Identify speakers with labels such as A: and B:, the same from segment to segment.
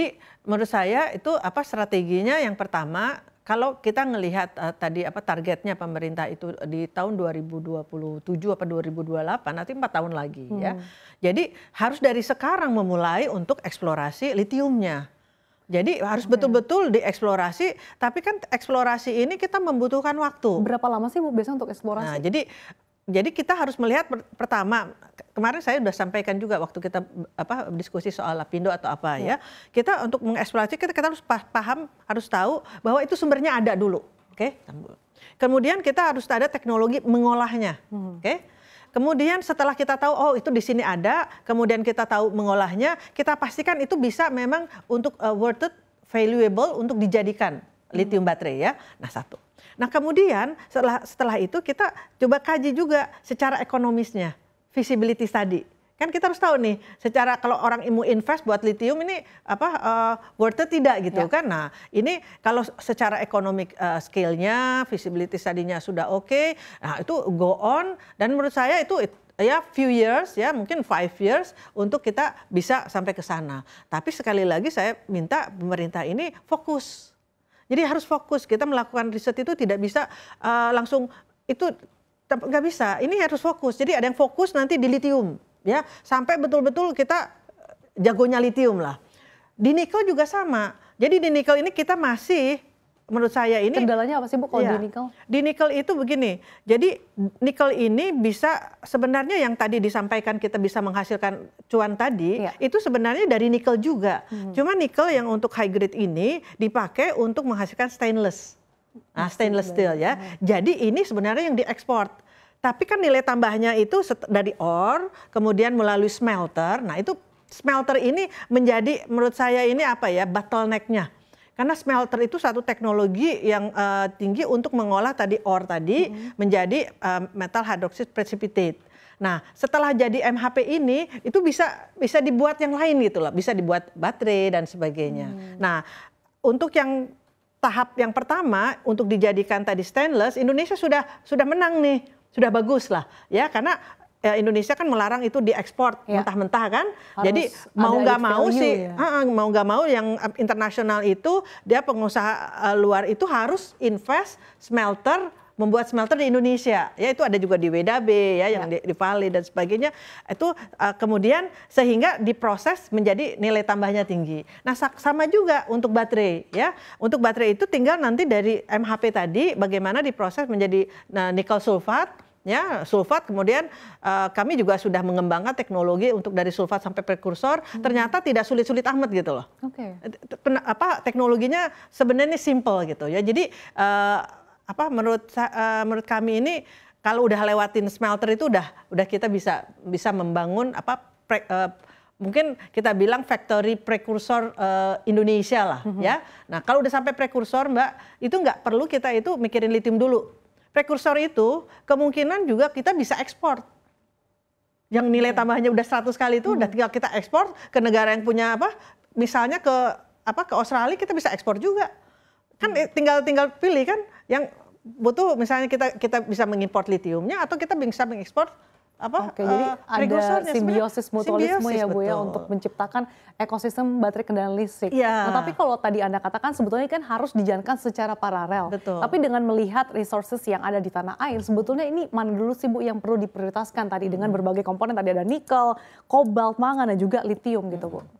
A: Jadi menurut saya itu apa strateginya yang pertama kalau kita melihat uh, eh, tadi apa targetnya pemerintah itu di tahun 2027 apa 2028 nanti empat tahun lagi ya. hmm. ya. Jadi harus dari sekarang memulai untuk eksplorasi litiumnya. Jadi harus betul-betul okay. dieksplorasi, tapi kan eksplorasi ini kita membutuhkan waktu. Berapa lama sih Bu biasanya untuk eksplorasi? Nah, jadi jadi kita harus melihat pertama kemarin saya sudah sampaikan juga waktu kita apa diskusi soal lapindo atau apa ya, ya kita untuk mengeksplorasi kita, kita harus paham harus tahu bahwa itu sumbernya ada dulu oke okay? kemudian kita harus ada teknologi mengolahnya hmm. oke okay? Kemudian setelah kita tahu oh itu di sini ada, kemudian kita tahu mengolahnya, kita pastikan itu bisa memang untuk uh, worth it, valuable untuk dijadikan lithium mm-hmm. baterai ya. Nah satu. Nah kemudian setelah setelah itu kita coba kaji juga secara ekonomisnya visibility tadi, Kan kita harus tahu nih secara kalau orang mau invest buat lithium ini apa uh, eh, worth it tidak gitu ya. kan. Nah, ini kalau secara economic uh, eh, skillnya visibility tadinya sudah oke, okay, nah itu go on dan menurut saya itu it, ya few years ya mungkin five years untuk kita bisa sampai ke sana. Tapi sekali lagi saya minta pemerintah ini fokus jadi harus fokus. Kita melakukan riset itu tidak bisa uh, langsung itu nggak bisa. Ini harus fokus. Jadi ada yang fokus nanti di litium ya sampai betul-betul kita eh, jagonya litium lah. Di nikel juga sama. Jadi di nikel ini kita masih menurut saya ini kendalanya apa sih Bu kalau ya, di iya. nikel? Di nikel itu begini. Jadi nikel ini bisa sebenarnya yang tadi disampaikan kita bisa menghasilkan cuan tadi ya. itu sebenarnya dari nikel juga. Hmm. Cuma nikel yang untuk high grade ini dipakai untuk menghasilkan stainless. Nah, stainless steel ya. Iya. Jadi ini sebenarnya yang diekspor. Tapi kan nilai tambahnya itu dari ore, kemudian melalui smelter. Nah, itu smelter ini menjadi menurut saya ini apa ya bottlenecknya karena smelter itu satu teknologi yang uh, tinggi untuk mengolah tadi ore tadi hmm. menjadi uh, metal hydroxide precipitate. Nah, setelah jadi MHP ini itu bisa bisa dibuat yang lain gitu loh, bisa dibuat baterai dan sebagainya. Hmm. Nah, untuk yang tahap yang pertama untuk dijadikan tadi stainless, Indonesia sudah sudah menang nih sudah bagus lah ya karena ya Indonesia kan melarang itu diekspor ya. mentah-mentah kan. Harus Jadi mau nggak mau sih, ya? uh, mau nggak mau yang eh, internasional itu dia pengusaha uh, luar itu harus invest smelter membuat smelter di Indonesia ya itu ada juga di WDB e, ya yang ya. di, di dan sebagainya itu uh, kemudian sehingga diproses menjadi nilai tambahnya tinggi. Nah sama juga untuk baterai ya untuk baterai itu tinggal nanti dari MHP tadi bagaimana diproses menjadi nah, nikel sulfat ya sulfat kemudian uh, kami juga sudah mengembangkan teknologi untuk dari sulfat sampai prekursor hmm. ternyata tidak sulit-sulit amat gitu loh. Oke. Okay. apa teknologinya sebenarnya simple gitu ya. Jadi uh, apa menurut uh, menurut kami ini kalau udah lewatin smelter itu udah udah kita bisa bisa membangun apa pre, uh, mungkin kita bilang factory prekursor uh, Indonesia lah mm -hmm. ya. Nah, kalau udah sampai prekursor Mbak, itu nggak perlu kita itu mikirin litium dulu Prekursor itu kemungkinan juga kita bisa ekspor. Yang nilai iya. tambahnya udah 100 kali itu hmm. udah tinggal kita ekspor ke negara yang punya apa? Misalnya ke apa ke Australia kita bisa ekspor juga. Kan hmm. tinggal tinggal pilih kan yang butuh misalnya kita kita bisa mengimpor litiumnya atau kita bisa mengekspor apa Oke, uh, jadi eh, ada ya simbiosis mutualisme ya Bu ya untuk
B: menciptakan ekosistem baterai kendaraan listrik. Ya. Nah, tapi kalau tadi Anda katakan sebetulnya kan harus dijalankan secara paralel. Betul. Tapi dengan melihat resources yang ada di tanah air, sebetulnya ini mana dulu sih Bu yang perlu diprioritaskan tadi dengan hmm. berbagai komponen tadi ada nikel, kobalt, mangan dan juga litium gitu Bu. Hmm.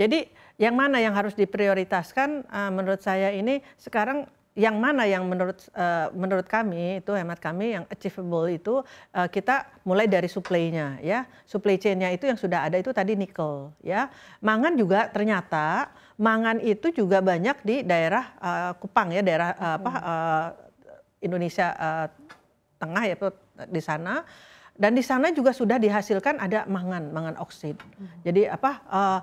A: Jadi yang mana yang harus diprioritaskan uh, menurut saya ini sekarang yang mana yang menurut uh, menurut kami itu hemat kami yang achievable itu uh, kita mulai dari supply ya. Supply chain itu yang sudah ada itu tadi nikel ya. Mangan juga ternyata mangan itu juga banyak di daerah uh, Kupang ya, daerah uh, apa uh, Indonesia uh, tengah ya di sana dan di sana juga sudah dihasilkan ada mangan mangan oksid. Hmm. Jadi apa uh,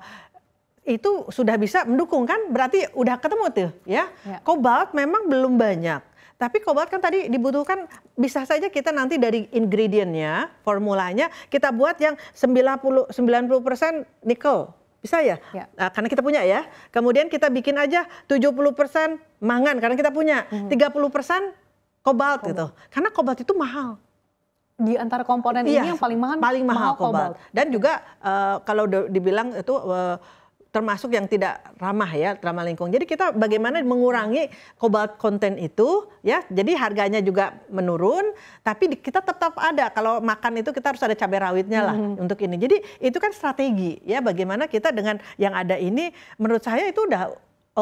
A: itu sudah bisa mendukung kan berarti udah ketemu tuh ya. ya. Kobalt memang belum banyak. Tapi kobalt kan tadi dibutuhkan bisa saja kita nanti dari ingredientnya, formulanya kita buat yang 90 90% nikel. Bisa ya? ya. Nah, karena kita punya ya. Kemudian kita bikin aja 70% mangan karena kita punya. Hmm. 30% kobalt, kobalt gitu. Karena kobalt itu mahal
B: di antara komponen iya, ini yang paling mahal paling mahal, kobalt. kobalt
A: dan juga uh, kalau dibilang itu uh, termasuk yang tidak ramah ya ramah lingkungan. Jadi kita bagaimana mengurangi kobalt konten itu ya. Jadi harganya juga menurun tapi kita tetap ada kalau makan itu kita harus ada cabai rawitnya lah hmm. untuk ini. Jadi itu kan strategi ya bagaimana kita dengan yang ada ini menurut saya itu udah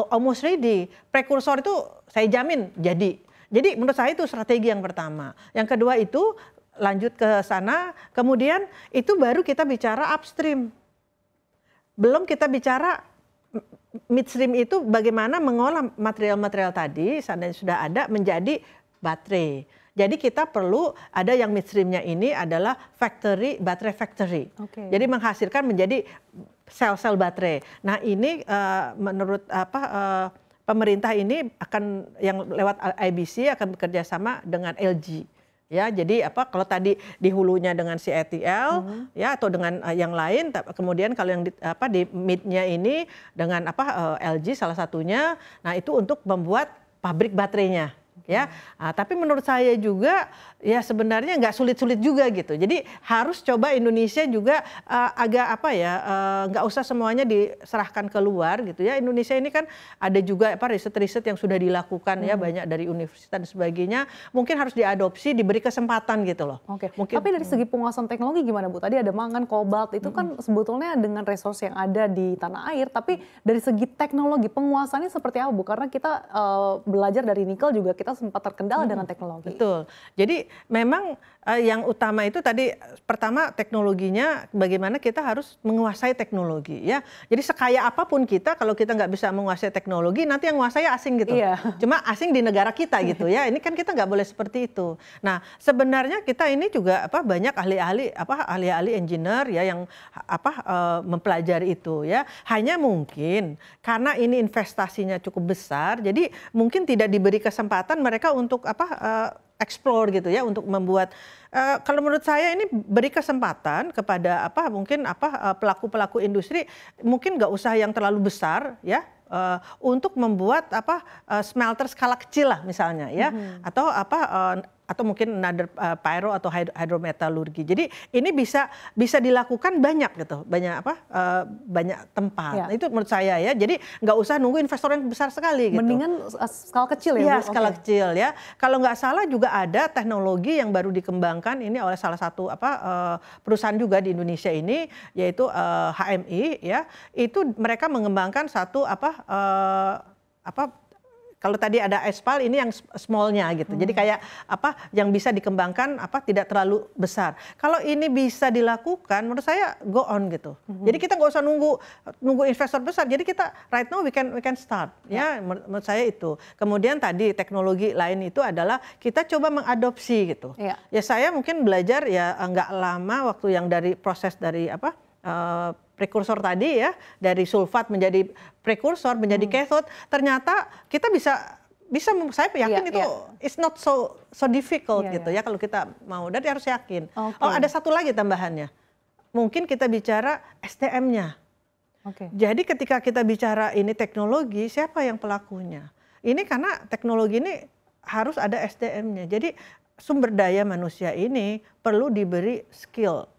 A: almost ready. Prekursor itu saya jamin jadi. Jadi menurut saya itu strategi yang pertama. Yang kedua itu lanjut ke sana, kemudian itu baru kita bicara upstream belum kita bicara midstream itu bagaimana mengolah material-material tadi seandainya sudah ada menjadi baterai. Jadi kita perlu ada yang midstreamnya ini adalah factory baterai factory. Okay. Jadi menghasilkan menjadi sel-sel baterai. Nah ini uh, menurut apa uh, pemerintah ini akan yang lewat IBC akan bekerja sama dengan LG ya jadi apa kalau tadi di hulunya dengan si ETL hmm. ya atau dengan uh, yang lain kemudian kalau yang di, apa di midnya ini dengan apa uh, eh, LG salah satunya nah itu untuk membuat pabrik baterainya ya nah, tapi menurut saya juga ya sebenarnya nggak sulit-sulit juga gitu jadi harus coba Indonesia juga uh, agak apa ya uh, nggak usah semuanya diserahkan keluar gitu ya Indonesia ini kan ada juga apa riset-riset yang sudah dilakukan ya, hmm. ya banyak dari universitas dan sebagainya mungkin harus diadopsi diberi kesempatan gitu
B: loh oke okay. tapi dari segi hmm. penguasaan teknologi gimana bu tadi ada mangan kobalt itu kan hmm. kan sebetulnya dengan resource yang ada di tanah air tapi hmm. dari segi teknologi penguasannya seperti apa bu karena kita uh, belajar dari nikel juga kita kita sempat terkendala hmm. dengan teknologi.
A: Betul. Jadi memang uh, yang utama itu tadi pertama teknologinya bagaimana kita harus menguasai teknologi ya. Jadi sekaya apapun kita kalau kita nggak bisa menguasai teknologi nanti yang menguasai asing gitu. Iya. Cuma asing di negara kita gitu ya. Ini kan kita nggak boleh seperti itu. Nah sebenarnya kita ini juga apa banyak ahli-ahli apa ahli-ahli engineer ya yang apa uh, mempelajari itu ya. Hanya mungkin karena ini investasinya cukup besar jadi mungkin tidak diberi kesempatan mereka untuk apa uh, explore gitu ya untuk membuat uh, kalau menurut saya ini beri kesempatan kepada apa mungkin apa eh, pelaku-pelaku industri mungkin nggak usah yang terlalu besar ya uh, untuk membuat apa uh, smelter skala kecil lah misalnya ya mm -hmm. atau apa uh, atau mungkin another uh, pyro atau hidrometalurgi. Jadi ini bisa bisa dilakukan banyak gitu, banyak apa uh, banyak tempat. Ya. Nah, itu menurut saya ya. Jadi nggak usah nunggu investor yang besar sekali gitu. Mendingan eh, skala kecil ya. Iya, skala okay. kecil ya. Kalau nggak salah juga ada teknologi yang baru dikembangkan ini oleh salah satu apa uh, perusahaan juga di Indonesia ini yaitu uh, HMI ya. Itu mereka mengembangkan satu apa uh, apa kalau tadi ada espal ini yang smallnya gitu. Hmm. Jadi kayak apa yang bisa dikembangkan apa tidak terlalu besar. Kalau ini bisa dilakukan, menurut saya go on gitu. Hmm. Jadi kita nggak usah nunggu nunggu investor besar. Jadi kita right now we can we can start ya, ya menurut saya itu. Kemudian tadi teknologi lain itu adalah kita coba mengadopsi gitu. Ya, ya saya mungkin belajar ya nggak lama waktu yang dari proses dari apa Eh, prekursor tadi ya dari sulfat menjadi prekursor menjadi hmm. ternyata kita bisa bisa saya iya, yakin yeah, itu yeah. it's not so so difficult yeah, gitu yeah. ya kalau kita mau dan harus yakin okay. oh ada satu lagi tambahannya mungkin kita bicara STM-nya okay. jadi ketika kita bicara ini teknologi siapa yang pelakunya ini karena teknologi ini harus ada SDM-nya jadi sumber daya manusia ini perlu diberi skill